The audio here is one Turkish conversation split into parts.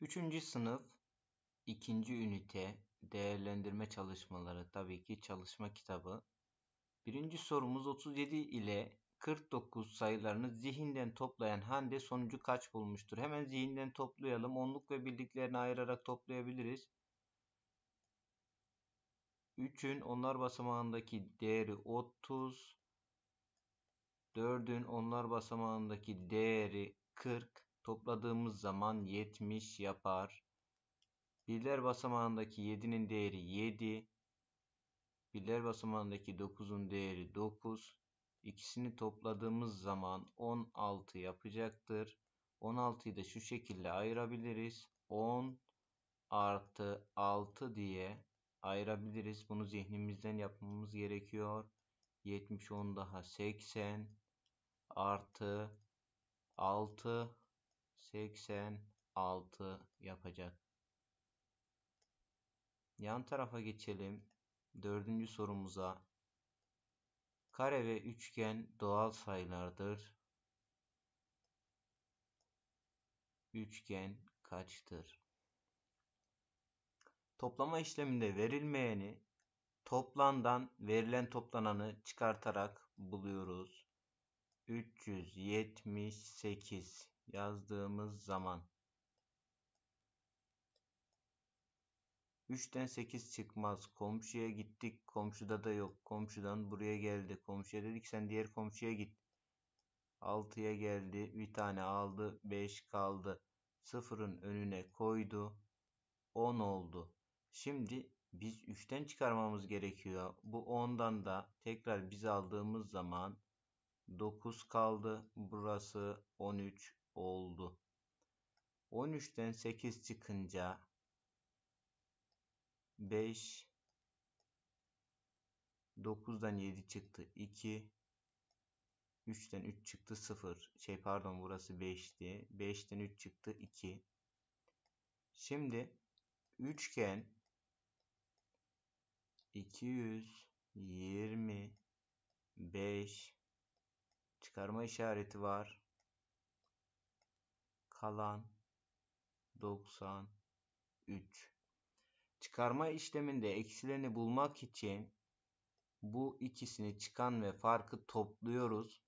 3. sınıf 2. ünite değerlendirme çalışmaları tabii ki çalışma kitabı. Birinci sorumuz 37 ile 49 sayılarını zihinden toplayan Hande sonucu kaç bulmuştur? Hemen zihinden toplayalım. Onluk ve bildiklerini ayırarak toplayabiliriz. 3'ün onlar basamağındaki değeri 30. 4'ün onlar basamağındaki değeri 40. Topladığımız zaman 70 yapar. Birler basamağındaki 7'nin değeri 7. Birler basamağındaki 9'un değeri 9. İkisini topladığımız zaman 16 yapacaktır. 16'yı da şu şekilde ayırabiliriz. 10 artı 6 diye ayırabiliriz. Bunu zihnimizden yapmamız gerekiyor. 70 10 daha 80 artı 6 86 yapacak. Yan tarafa geçelim. Dördüncü sorumuza. Kare ve üçgen doğal sayılardır. Üçgen kaçtır? Toplama işleminde verilmeyeni toplandan verilen toplananı çıkartarak buluyoruz. 378 yazdığımız zaman 3'ten 8 çıkmaz. Komşuya gittik. Komşuda da yok. Komşudan buraya geldi. Komşuya dedik sen diğer komşuya git. 6'ya geldi. Bir tane aldı. 5 kaldı. 0'ın önüne koydu. 10 oldu. Şimdi biz 3'ten çıkarmamız gerekiyor. Bu 10'dan da tekrar biz aldığımız zaman 9 kaldı. Burası 13 oldu. 13'ten 8 çıkınca 5 9'dan 7 çıktı 2 3'ten 3 çıktı 0 şey pardon burası 5'ti 5'ten 3 çıktı 2 şimdi üçgen 225 çıkarma işareti var kalan 93. Çıkarma işleminde eksileni bulmak için bu ikisini çıkan ve farkı topluyoruz.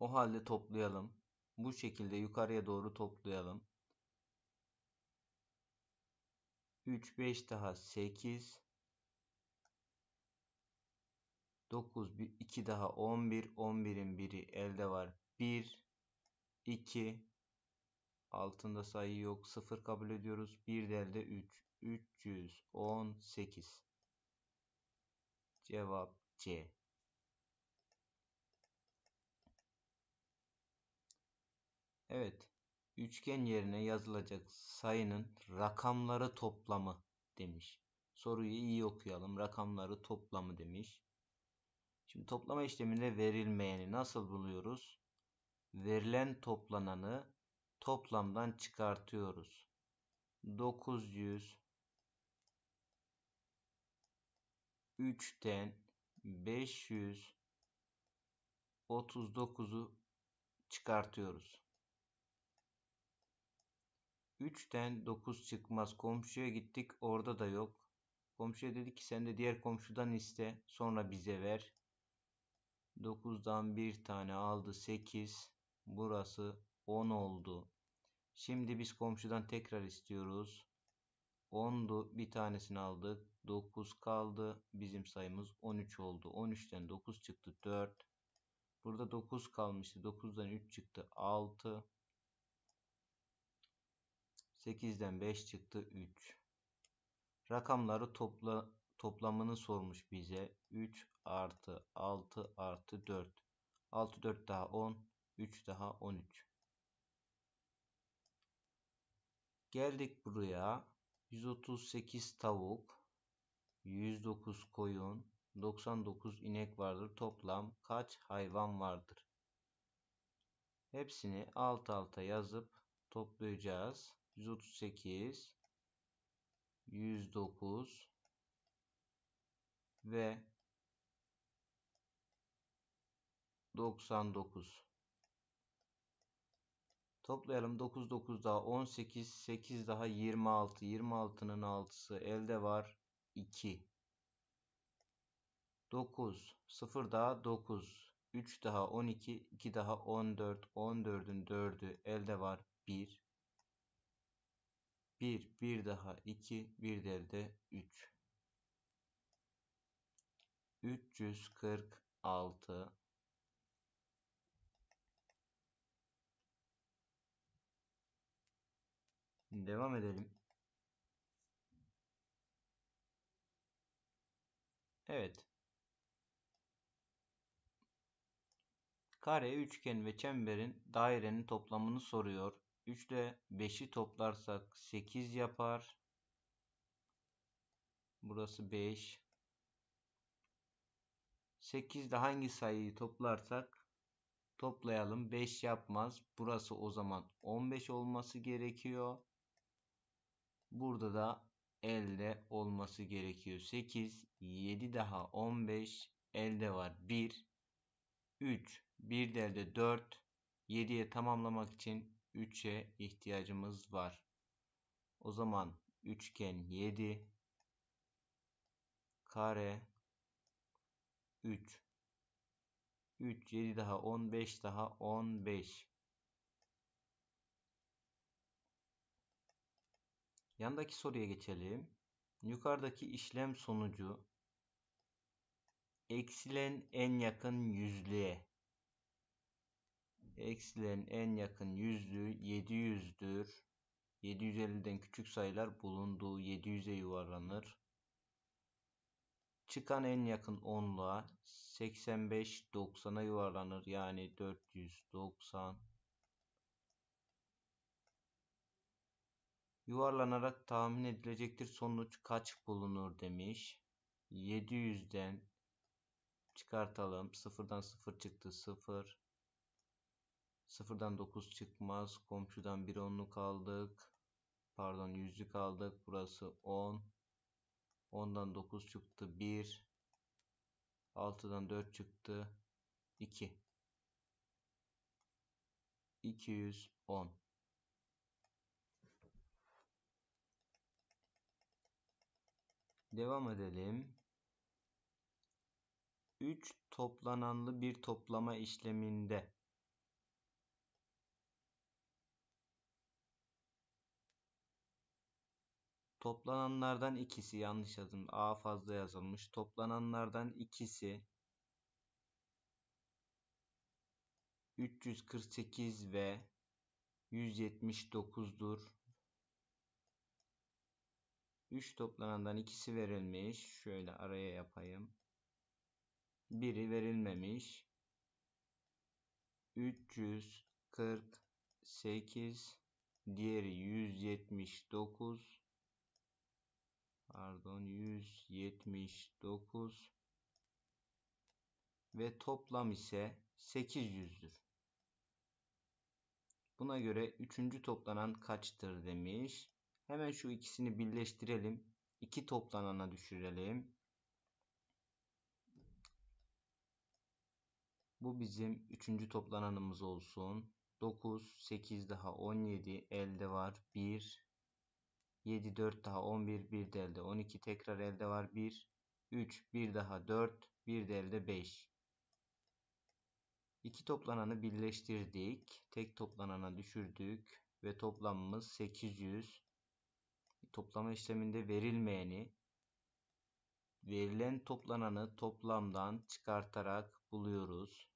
O halde toplayalım. Bu şekilde yukarıya doğru toplayalım. 3 5 daha 8 9 2 daha 11 11'in biri elde var. 1 2 altında sayı yok 0 kabul ediyoruz. Bir derde 3 318 cevap C. Evet. Üçgen yerine yazılacak sayının rakamları toplamı demiş. Soruyu iyi okuyalım. Rakamları toplamı demiş. Şimdi toplama işleminde verilmeyeni nasıl buluyoruz? verilen toplananı toplamdan çıkartıyoruz. 900 3'ten 539'u çıkartıyoruz. 3'ten 9 çıkmaz. Komşuya gittik. Orada da yok. Komşuya dedi ki sen de diğer komşudan iste. Sonra bize ver. 9'dan bir tane aldı. 8. Burası 10 oldu. Şimdi biz komşudan tekrar istiyoruz. 10'du bir tanesini aldık. 9 kaldı. Bizim sayımız 13 oldu. 13'ten 9 çıktı 4. Burada 9 kalmıştı. 9'dan 3 çıktı 6. 8'den 5 çıktı 3. Rakamları topla, toplamını sormuş bize. 3 artı 6 artı 4. 6 4 daha 10. 3 daha 13. Geldik buraya. 138 tavuk, 109 koyun, 99 inek vardır. Toplam kaç hayvan vardır? Hepsini alt alta yazıp toplayacağız. 138 109 ve 99 Toplayalım 9 9 daha 18 8 daha 26 26'nın 6'sı elde var 2 9 0 daha 9 3 daha 12 2 daha 14 14'ün 4'ü elde var 1 1 1 daha 2 1 de elde 3 346 Devam edelim. Evet. Kare, üçgen ve çemberin dairenin toplamını soruyor. 3 ile 5'i toplarsak 8 yapar. Burası 5. 8 ile hangi sayıyı toplarsak toplayalım. 5 yapmaz. Burası o zaman 15 olması gerekiyor. Burada da elde olması gerekiyor. 8, 7 daha 15, elde var 1, 3, 1 de elde 4, 7'ye tamamlamak için 3'e ihtiyacımız var. O zaman üçgen 7 kare 3 3 7 daha 15 daha 15 Yandaki soruya geçelim. Yukarıdaki işlem sonucu eksilen en yakın yüzlüğe eksilen en yakın yüzlüğü 700'dür. 750'den küçük sayılar bulunduğu 700'e yuvarlanır. Çıkan en yakın onluğa 85 90'a yuvarlanır. Yani 490 yuvarlanarak tahmin edilecektir sonuç kaç bulunur demiş. 700'den çıkartalım. 0'dan 0 çıktı. 0. 0'dan 9 çıkmaz. Komşudan 1 onluk aldık. Pardon yüzlük aldık. Burası 10. 10'dan 9 çıktı. 1. 6'dan 4 çıktı. 2. 210 Devam edelim. 3 toplananlı bir toplama işleminde Toplananlardan ikisi yanlış yazılmış. A fazla yazılmış. Toplananlardan ikisi 348 ve 179'dur. 3 toplanandan ikisi verilmiş. Şöyle araya yapayım. Biri verilmemiş. 348 diğeri 179 pardon 179 ve toplam ise 800'dür. Buna göre üçüncü toplanan kaçtır demiş. Hemen şu ikisini birleştirelim. 2 toplanana düşürelim. Bu bizim üçüncü toplananımız olsun. 9, 8 daha 17 elde var. 1, 7, 4 daha 11, 1 de elde 12 tekrar elde var. 1, 3, 1 daha 4, 1 de elde 5. İki toplananı birleştirdik. Tek toplanana düşürdük ve toplamımız 800 toplama işleminde verilmeyeni verilen toplananı toplamdan çıkartarak buluyoruz.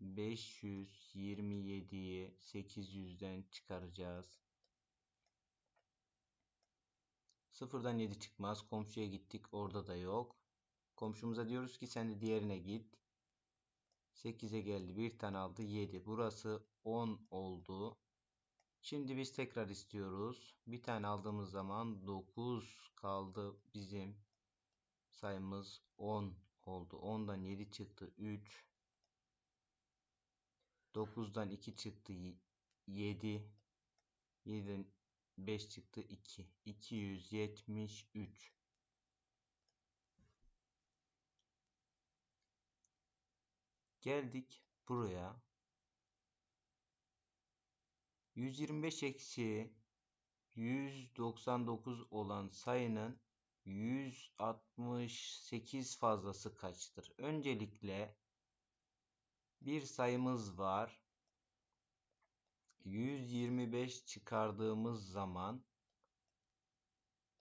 527'yi 800'den çıkaracağız. Sıfırdan 7 çıkmaz. Komşuya gittik. Orada da yok. Komşumuza diyoruz ki sen de diğerine git. 8'e geldi. Bir tane aldı. 7. Burası 10 oldu. Şimdi biz tekrar istiyoruz. Bir tane aldığımız zaman 9 kaldı bizim sayımız 10 oldu. 10'dan 7 çıktı 3. 9'dan 2 çıktı 7. 7'den 5 çıktı 2. 273. Geldik buraya. 125 eksi 199 olan sayının 168 fazlası kaçtır? Öncelikle bir sayımız var. 125 çıkardığımız zaman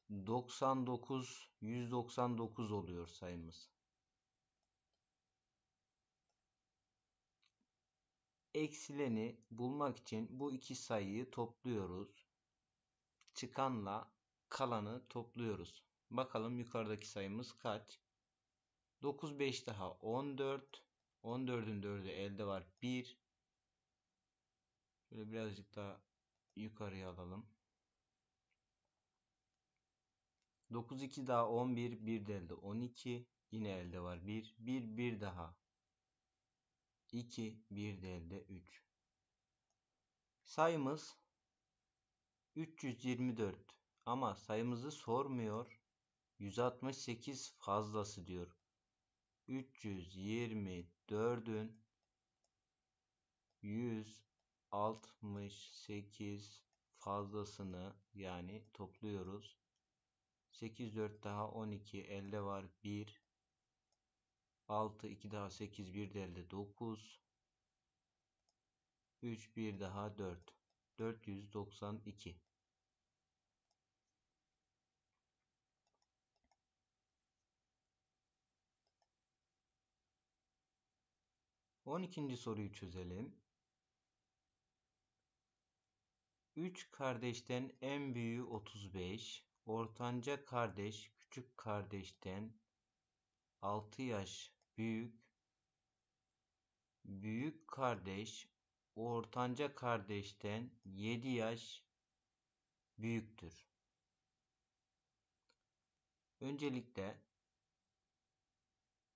99 199 oluyor sayımız. eksileni bulmak için bu iki sayıyı topluyoruz. Çıkanla kalanı topluyoruz. Bakalım yukarıdaki sayımız kaç? 9 5 daha 14. 14'ün 4'ü elde var 1. Şöyle birazcık daha yukarıya alalım. 9 2 daha 11 1 de elde 12 yine elde var 1 1 1 daha 2, bir değil de 3. Sayımız 324 ama sayımızı sormuyor. 168 fazlası diyor. 324'ün 168 fazlasını yani topluyoruz. 8 4 daha 12 elde var 1 6, 2 daha 8, 1 de elde 9. 3, 1 daha 4. 492. On ikinci soruyu çözelim. Üç kardeşten en büyüğü 35, ortanca kardeş küçük kardeşten 6 yaş büyük büyük kardeş ortanca kardeşten 7 yaş büyüktür. Öncelikle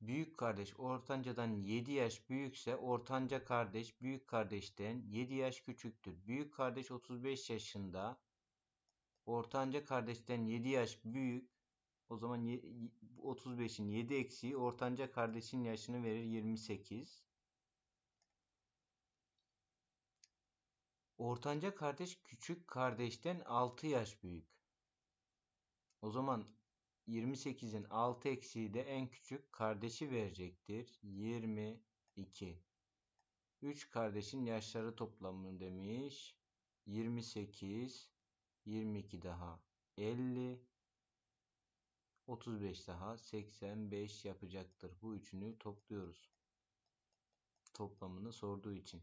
büyük kardeş ortancadan 7 yaş büyükse ortanca kardeş büyük kardeşten 7 yaş küçüktür. Büyük kardeş 35 yaşında, ortanca kardeşten 7 yaş büyük, o zaman 35'in 7 eksiği ortanca kardeşin yaşını verir 28. Ortanca kardeş küçük kardeşten 6 yaş büyük. O zaman 28'in 6 eksiği de en küçük kardeşi verecektir. 22. 3 kardeşin yaşları toplamını demiş. 28, 22 daha 50, 35 daha 85 yapacaktır. Bu üçünü topluyoruz. Toplamını sorduğu için.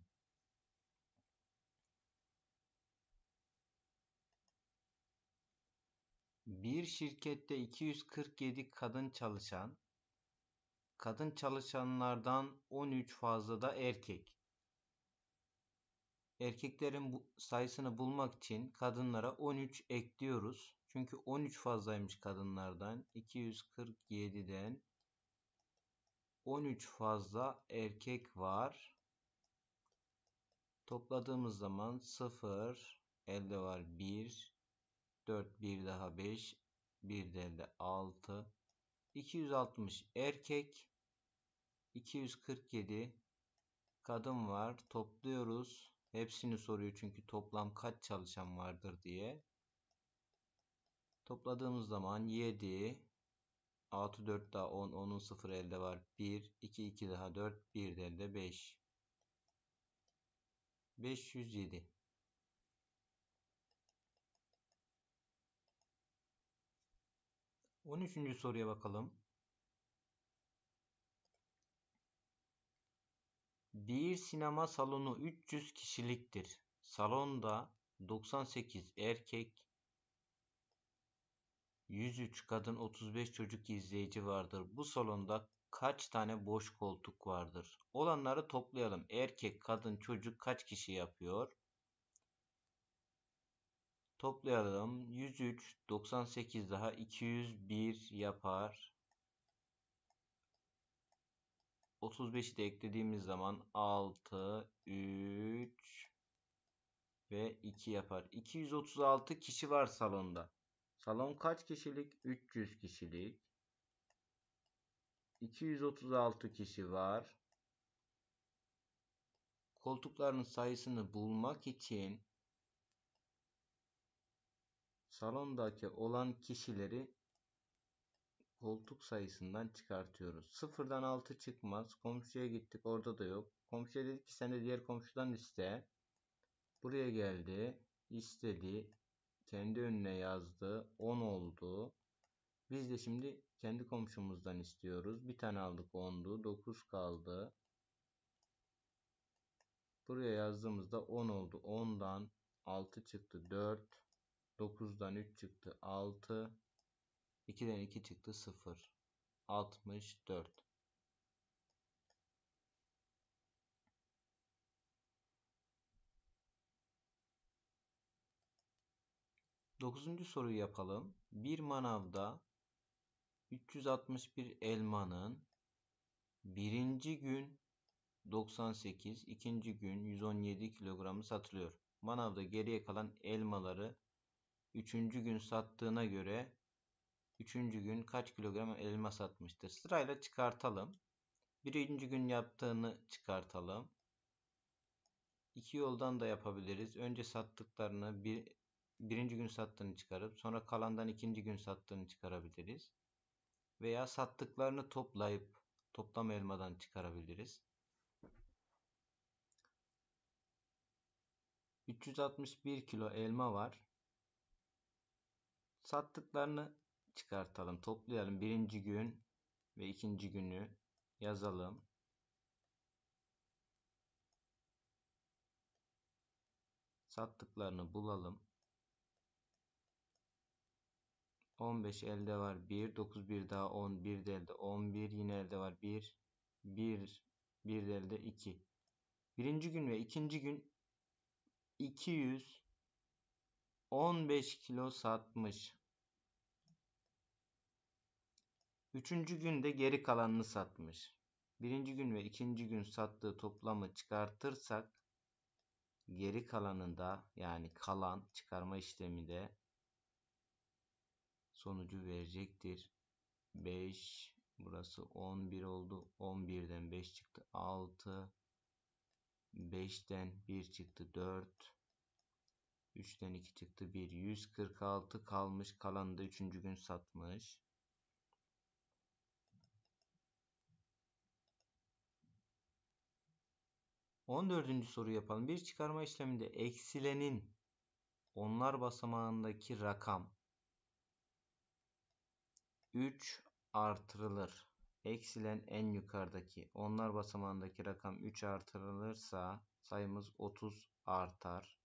Bir şirkette 247 kadın çalışan, kadın çalışanlardan 13 fazla da erkek. Erkeklerin sayısını bulmak için kadınlara 13 ekliyoruz. Çünkü 13 fazlaymış kadınlardan. 247'den 13 fazla erkek var. Topladığımız zaman 0 elde var 1 4 1 daha 5 1 de elde 6 260 erkek 247 kadın var. Topluyoruz. Hepsini soruyor çünkü toplam kaç çalışan vardır diye. Topladığımız zaman 7 6 4 daha 10 10'un 0 elde var 1 2 2 daha 4 1 de elde 5 507 üçüncü soruya bakalım. Bir sinema salonu 300 kişiliktir. Salonda 98 erkek, 103 kadın 35 çocuk izleyici vardır. Bu salonda kaç tane boş koltuk vardır? Olanları toplayalım. Erkek, kadın, çocuk kaç kişi yapıyor? Toplayalım. 103, 98 daha 201 yapar. 35'i de eklediğimiz zaman 6, 3 ve 2 yapar. 236 kişi var salonda. Salon kaç kişilik? 300 kişilik. 236 kişi var. Koltukların sayısını bulmak için salondaki olan kişileri koltuk sayısından çıkartıyoruz. Sıfırdan 6 çıkmaz. Komşuya gittik. Orada da yok. Komşuya dedik ki sen de diğer komşudan iste. Buraya geldi. istedi kendi önüne yazdı. 10 oldu. Biz de şimdi kendi komşumuzdan istiyoruz. Bir tane aldık 10'du. 9 kaldı. Buraya yazdığımızda 10 oldu. 10'dan 6 çıktı 4. 9'dan 3 çıktı 6. 2'den 2 çıktı 0. 64. Dokuzuncu soruyu yapalım. Bir manavda 361 elmanın birinci gün 98, ikinci gün 117 kilogramı satılıyor. Manavda geriye kalan elmaları üçüncü gün sattığına göre üçüncü gün kaç kilogram elma satmıştır? Sırayla çıkartalım. Birinci gün yaptığını çıkartalım. İki yoldan da yapabiliriz. Önce sattıklarını bir birinci gün sattığını çıkarıp sonra kalandan ikinci gün sattığını çıkarabiliriz. Veya sattıklarını toplayıp toplam elmadan çıkarabiliriz. 361 kilo elma var. Sattıklarını çıkartalım, toplayalım. Birinci gün ve ikinci günü yazalım. Sattıklarını bulalım. 15 elde var 1. 9 1 daha 10. 1 elde 11. Yine elde var 1. 1. 1 elde 2. Birinci gün ve ikinci gün 215 kilo satmış. Üçüncü günde geri kalanını satmış. Birinci gün ve ikinci gün sattığı toplamı çıkartırsak geri kalanında yani kalan çıkarma işleminde sonucu verecektir. 5 burası 11 oldu. 11'den 5 çıktı 6. 5'ten 1 çıktı 4. 3'ten 2 çıktı 1. 146 kalmış. Kalanı da 3. gün satmış. On dördüncü soru yapalım. Bir çıkarma işleminde eksilenin onlar basamağındaki rakam 3 artırılır. Eksilen en yukarıdaki onlar basamağındaki rakam 3 artırılırsa sayımız 30 artar.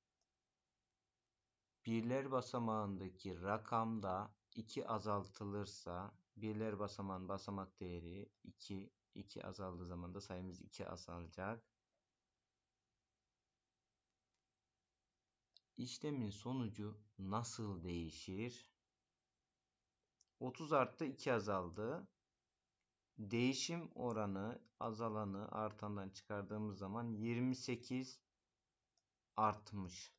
Birler basamağındaki rakamda 2 azaltılırsa birler basamağın basamak değeri 2 2 azaldığı zaman da sayımız 2 azalacak. İşlemin sonucu nasıl değişir? 30 arttı 2 azaldı. Değişim oranı azalanı artandan çıkardığımız zaman 28 artmış.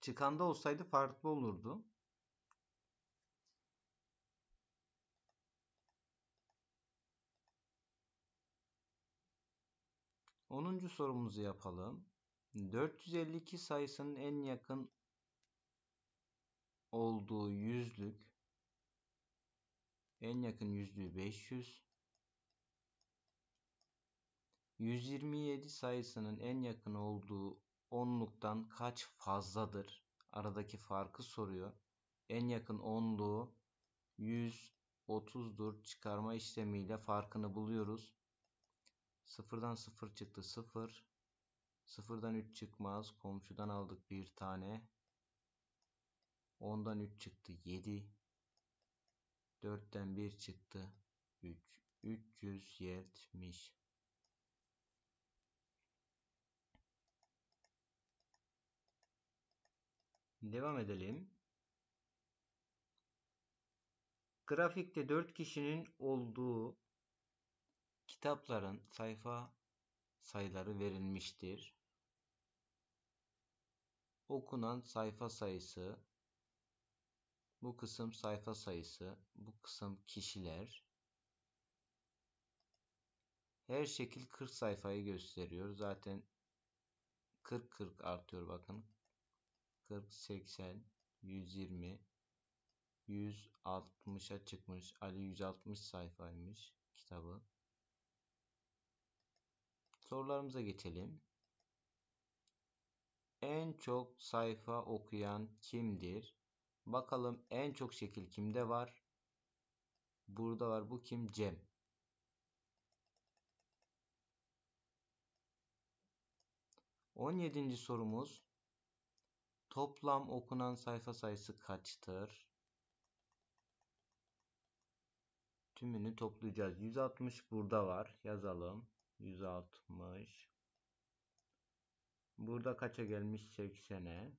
Çıkanda olsaydı farklı olurdu. Onuncu sorumuzu yapalım. 452 sayısının en yakın olduğu yüzlük en yakın yüzlüğü 500 127 sayısının en yakın olduğu onluktan kaç fazladır? Aradaki farkı soruyor. En yakın onluğu 130'dur. Çıkarma işlemiyle farkını buluyoruz. Sıfırdan sıfır çıktı sıfır. Sıfırdan 3 çıkmaz. Komşudan aldık bir tane. 10'dan 3 çıktı 7. 4'ten 1 çıktı 3. 370. Devam edelim. Grafikte 4 kişinin olduğu kitapların sayfa sayıları verilmiştir. Okunan sayfa sayısı bu kısım sayfa sayısı, bu kısım kişiler. Her şekil 40 sayfayı gösteriyor. Zaten 40 40 artıyor bakın. 40 80 120 160'a çıkmış. Ali 160 sayfaymış kitabı. Sorularımıza geçelim. En çok sayfa okuyan kimdir? Bakalım en çok şekil kimde var? Burada var. Bu kim? Cem. On yedinci sorumuz. Toplam okunan sayfa sayısı kaçtır? Tümünü toplayacağız. 160 burada var. Yazalım. 160. Burada kaça gelmiş? 80'e.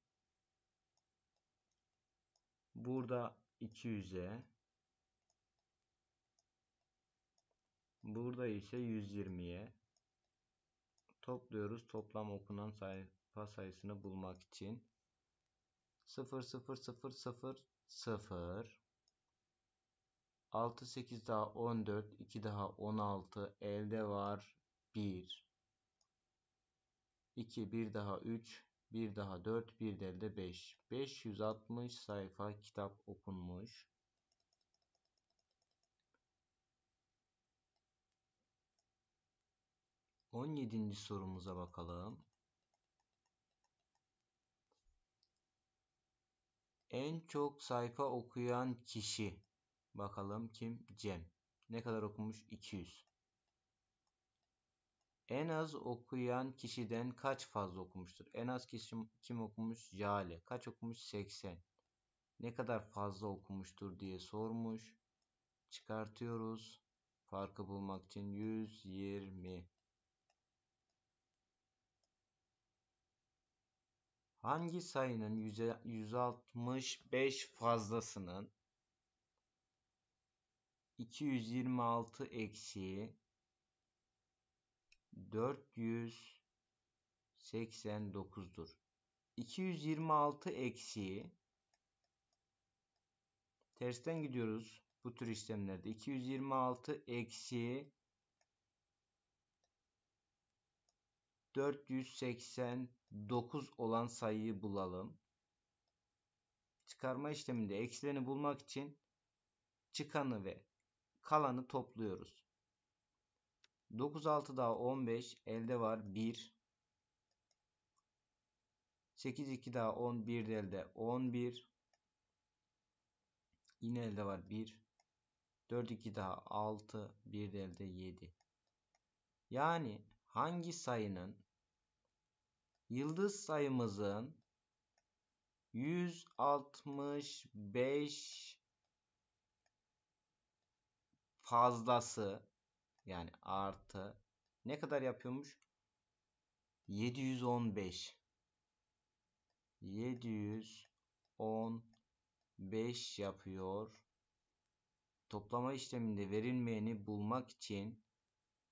Burada 200'e. Burada ise 120'ye. Topluyoruz toplam okunan sayfa sayısını bulmak için. 0 0 0 0 0 6 8 daha 14 2 daha 16 elde var 1 2 1 daha 3 bir daha 4, bir de elde 5. 560 sayfa kitap okunmuş. On yedinci sorumuza bakalım. En çok sayfa okuyan kişi. Bakalım kim? Cem. Ne kadar okumuş? 200. En az okuyan kişiden kaç fazla okumuştur? En az kişi kim okumuş? Jale. Kaç okumuş? 80. Ne kadar fazla okumuştur diye sormuş. Çıkartıyoruz. Farkı bulmak için 120. Hangi sayının 165 fazlasının 226 eksiği 489'dur. 226 eksiği tersten gidiyoruz bu tür işlemlerde. 226 eksi 489 olan sayıyı bulalım. Çıkarma işleminde eksilerini bulmak için çıkanı ve kalanı topluyoruz. 9 6 daha 15 elde var 1. 8 2 daha 10 1 elde 11. Yine elde var 1. 4 2 daha 6 1 elde 7. Yani hangi sayının yıldız sayımızın 165 fazlası yani artı ne kadar yapıyormuş? 715. 715 yapıyor. Toplama işleminde verilmeyeni bulmak için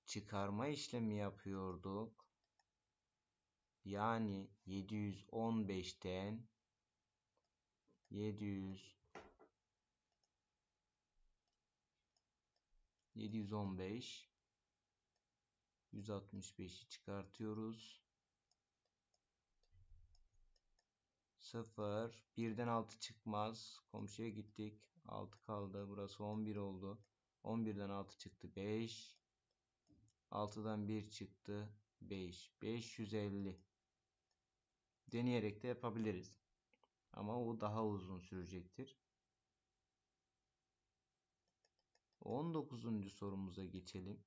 çıkarma işlemi yapıyorduk. Yani 715'ten 700 715 165'i çıkartıyoruz. 0 1'den 6 çıkmaz. Komşuya gittik. 6 kaldı. Burası 11 oldu. 11'den 6 çıktı. 5 6'dan 1 çıktı. 5 550 Deneyerek de yapabiliriz. Ama o daha uzun sürecektir. 19. sorumuza geçelim.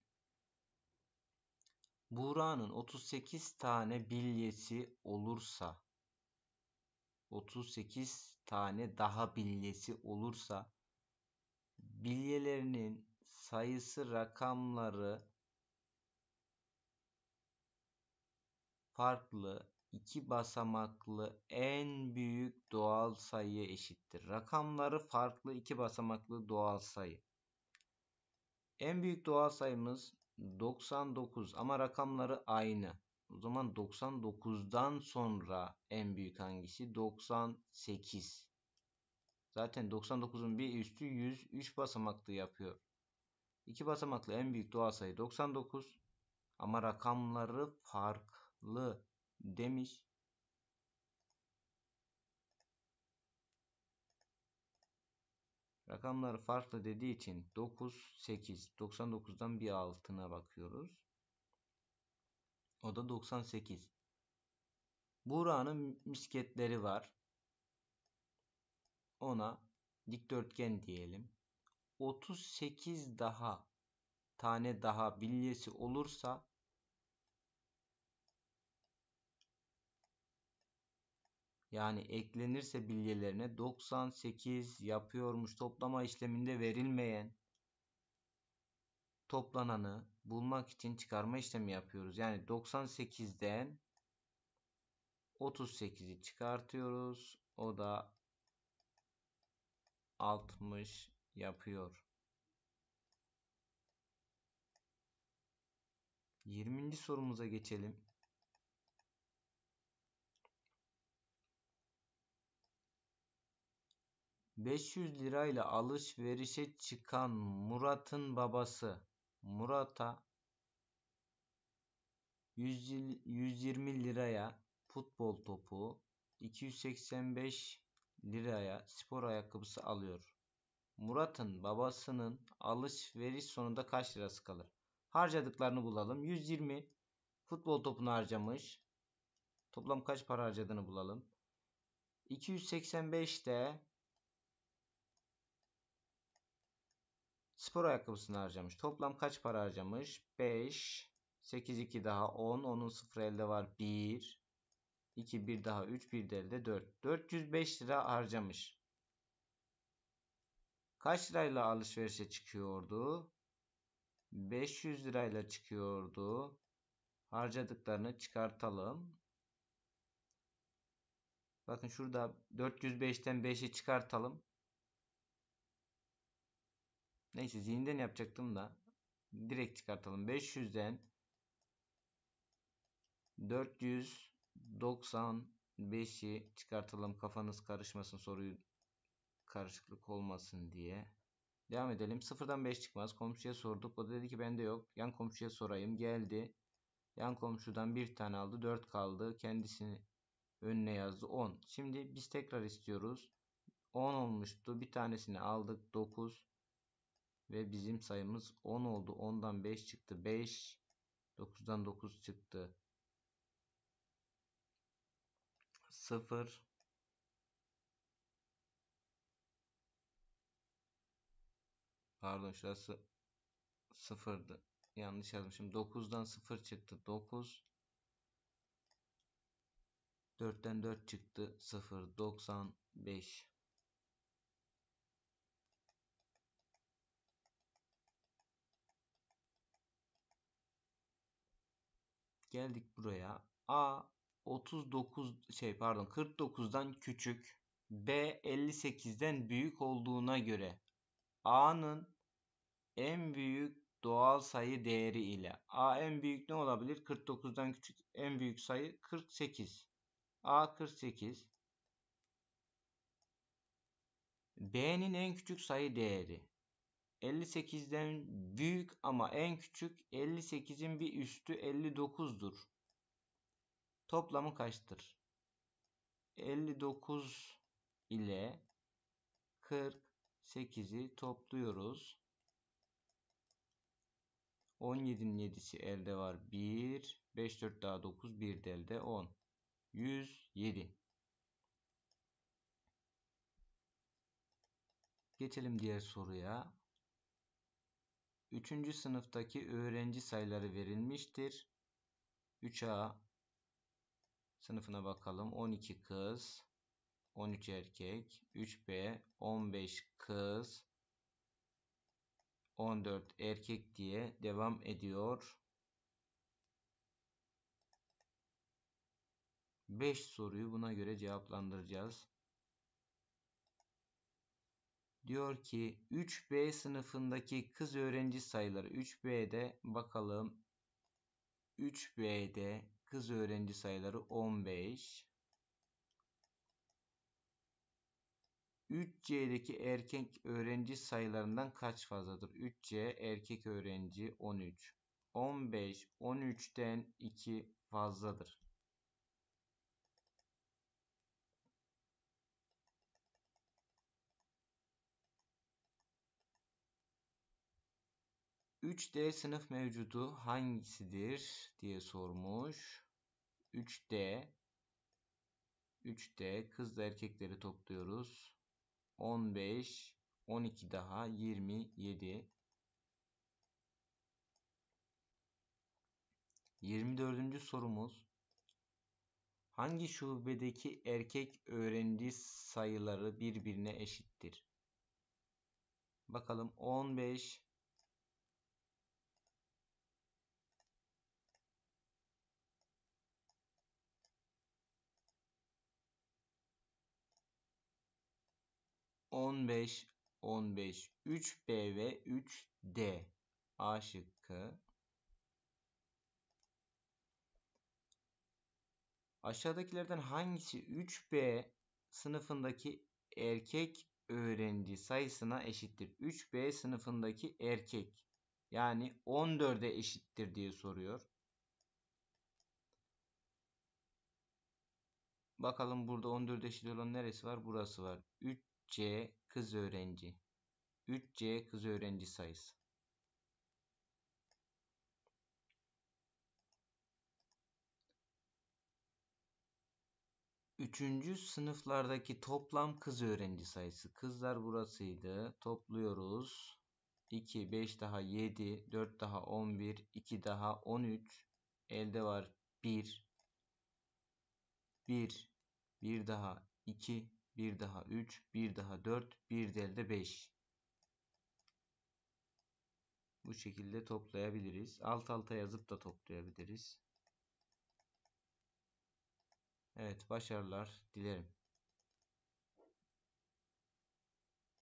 Buğra'nın 38 tane bilyesi olursa 38 tane daha bilyesi olursa bilyelerinin sayısı rakamları farklı iki basamaklı en büyük doğal sayıya eşittir. Rakamları farklı iki basamaklı doğal sayı. En büyük doğal sayımız 99 ama rakamları aynı. O zaman 99'dan sonra en büyük hangisi? 98. Zaten 99'un bir üstü 100 3 basamaklı yapıyor. 2 basamaklı en büyük doğal sayı 99 ama rakamları farklı demiş. Rakamlar farklı dediği için 9, 8, 99'dan bir altına bakıyoruz. O da 98. Buranın misketleri var. Ona dikdörtgen diyelim. 38 daha tane daha bilyesi olursa yani eklenirse bilgilerine 98 yapıyormuş toplama işleminde verilmeyen toplananı bulmak için çıkarma işlemi yapıyoruz. Yani 98'den 38'i çıkartıyoruz. O da 60 yapıyor. 20. sorumuza geçelim. 500 lirayla alışverişe çıkan Murat'ın babası Murat'a 120 liraya futbol topu, 285 liraya spor ayakkabısı alıyor. Murat'ın babasının alışveriş sonunda kaç lirası kalır? Harcadıklarını bulalım. 120 futbol topunu harcamış. Toplam kaç para harcadığını bulalım. 285 de Spor ayakkabısını harcamış. Toplam kaç para harcamış? 5, 8, 2 daha 10. Onun 0 elde var 1, 2, 1 daha 3, 1 de elde 4. 405 lira harcamış. Kaç lirayla alışverişe çıkıyordu? 500 lirayla çıkıyordu. Harcadıklarını çıkartalım. Bakın şurada 405'ten 5'i çıkartalım. Neyse zihinden yapacaktım da direkt çıkartalım. 500'den 495'i çıkartalım. Kafanız karışmasın soruyu karışıklık olmasın diye. Devam edelim. Sıfırdan 5 çıkmaz. Komşuya sorduk. O da dedi ki bende yok. Yan komşuya sorayım. Geldi. Yan komşudan bir tane aldı. 4 kaldı. Kendisini önüne yazdı. 10. Şimdi biz tekrar istiyoruz. 10 olmuştu. Bir tanesini aldık. 9. Ve bizim sayımız 10 oldu. 10'dan 5 çıktı. 5. 9'dan 9 çıktı. 0. Pardon şurası 0'dı. Yanlış yazmışım. 9'dan 0 çıktı. 9. 4'ten 4 çıktı. 0. 95. Geldik buraya. A 39 şey pardon 49'dan küçük. B 58'den büyük olduğuna göre A'nın en büyük doğal sayı değeri ile A en büyük ne olabilir? 49'dan küçük en büyük sayı 48. A 48. B'nin en küçük sayı değeri 58'den büyük ama en küçük 58'in bir üstü 59'dur. Toplamı kaçtır? 59 ile 48'i topluyoruz. 17'nin 7'si elde var 1. 5 4 daha 9 1 de elde 10. 107. Geçelim diğer soruya. 3. sınıftaki öğrenci sayıları verilmiştir. 3A sınıfına bakalım. 12 kız, 13 erkek, 3B, 15 kız, 14 erkek diye devam ediyor. 5 soruyu buna göre cevaplandıracağız diyor ki 3B sınıfındaki kız öğrenci sayıları 3B'de bakalım 3B'de kız öğrenci sayıları 15 3C'deki erkek öğrenci sayılarından kaç fazladır? 3C erkek öğrenci 13. 15 13'ten 2 fazladır. 3D sınıf mevcudu hangisidir diye sormuş. 3D 3D kızla erkekleri topluyoruz. 15 12 daha 27 24. sorumuz Hangi şubedeki erkek öğrenci sayıları birbirine eşittir? Bakalım 15 15, 15. 3B ve 3D. A şıkkı. Aşağıdakilerden hangisi 3B sınıfındaki erkek öğrenci sayısına eşittir? 3B sınıfındaki erkek yani 14'e eşittir diye soruyor. Bakalım burada 14 eşit olan neresi var? Burası var. 3 3C kız öğrenci. 3C kız öğrenci sayısı. Üçüncü sınıflardaki toplam kız öğrenci sayısı. Kızlar burasıydı. Topluyoruz. 2, 5 daha 7, 4 daha 11, 2 daha 13. Elde var 1. 1, 1 daha 2, bir daha 3, bir daha 4, bir de elde 5. Bu şekilde toplayabiliriz. Alt alta yazıp da toplayabiliriz. Evet başarılar dilerim.